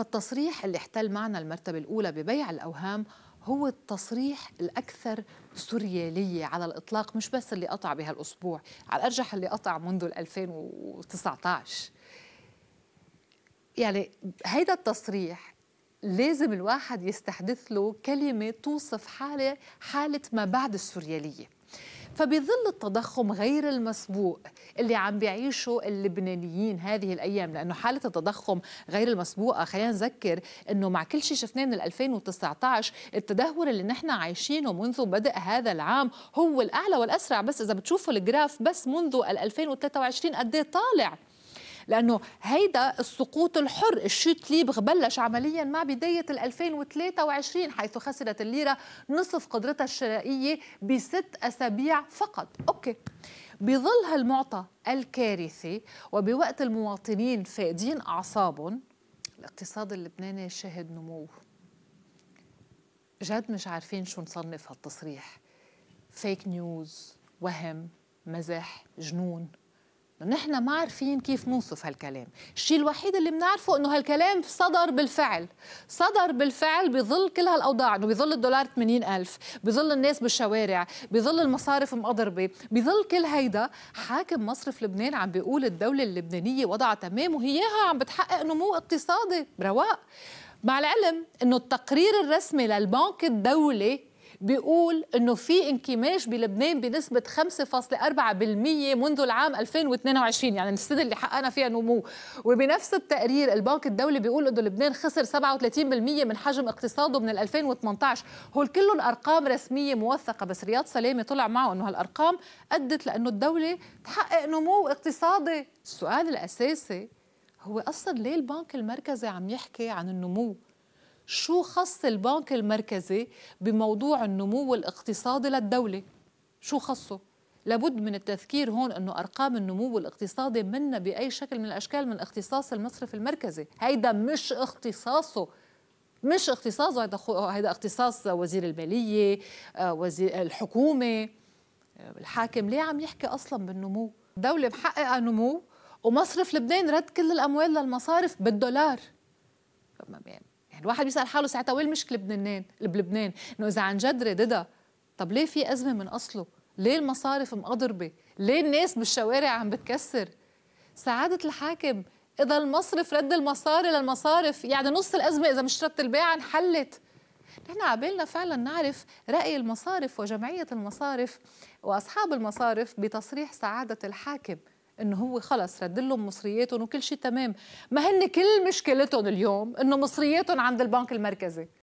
فالتصريح اللي احتل معنا المرتبة الأولى ببيع الأوهام هو التصريح الأكثر سوريالية على الإطلاق مش بس اللي قطع بهالأسبوع على الأرجح اللي قطع منذ 2019 يعني هيدا التصريح لازم الواحد يستحدث له كلمة توصف حالة حالة ما بعد السوريالية فبظل التضخم غير المسبوق اللي عم بيعيشه اللبنانيين هذه الايام لانه حاله التضخم غير المسبوقه خلينا نذكر انه مع كل شيء شفناه من 2019 التدهور اللي نحن عايشينه منذ بدء هذا العام هو الاعلى والاسرع بس اذا بتشوفوا الجراف بس منذ 2023 قد إيه طالع لانه هيدا السقوط الحر الشوت ليبغ بلش عمليا مع بدايه 2023 حيث خسرت الليره نصف قدرتها الشرائيه بست اسابيع فقط اوكي بظل هالمعطى الكارثي وبوقت المواطنين فاقدين اعصابهم الاقتصاد اللبناني شهد نمو جد مش عارفين شو نصنف هالتصريح فيك نيوز وهم مزح جنون نحن ما عارفين كيف نوصف هالكلام الشيء الوحيد اللي بنعرفه انه هالكلام صدر بالفعل صدر بالفعل بظل كل هالاوضاع انه بظل الدولار 80000 بظل الناس بالشوارع بظل المصارف مقضربه بظل كل هيدا حاكم مصرف لبنان عم بيقول الدوله اللبنانيه وضع تمام وهيها عم بتحقق نمو اقتصادي برواق مع العلم انه التقرير الرسمي للبنك الدولي بيقول انه في انكماش بلبنان بنسبه 5.4% منذ العام 2022 يعني السنه اللي حققنا فيها نمو وبنفس التقرير البنك الدولي بيقول انه لبنان خسر 37% من حجم اقتصاده من 2018 هول كلهم ارقام رسميه موثقه بس رياض سلامه طلع معه انه هالارقام ادت لانه الدوله تحقق نمو اقتصادي السؤال الاساسي هو اصلا ليه البنك المركزي عم يحكي عن النمو شو خص البنك المركزي بموضوع النمو الاقتصادي للدولة شو خصه لابد من التذكير هون انه ارقام النمو الاقتصادي منا باي شكل من الاشكال من اختصاص المصرف المركزي هيدا مش اختصاصه مش اختصاصه هيدا, خو... هيدا اختصاص وزير الماليه آه، وزير الحكومه آه، الحاكم ليه عم يحكي اصلا بالنمو دوله محققه نمو ومصرف لبنان رد كل الاموال للمصارف بالدولار ما الواحد بيسال حاله ساعتها وين المشكله بلبنان بلبنان انه اذا عن جد رددها طب ليه في ازمه من اصله ليه المصارف مقضربه ليه الناس بالشوارع عم بتكسر سعاده الحاكم اذا المصرف رد المصاري للمصارف يعني نص الازمه اذا مش ردت البيعه انحلت نحن عبالنا فعلا نعرف راي المصارف وجمعيه المصارف واصحاب المصارف بتصريح سعاده الحاكم انه هو خلص رد لهم مصرياتهم وكل شيء تمام ما هن كل مشكلتهم اليوم انه مصرياتهم عند البنك المركزي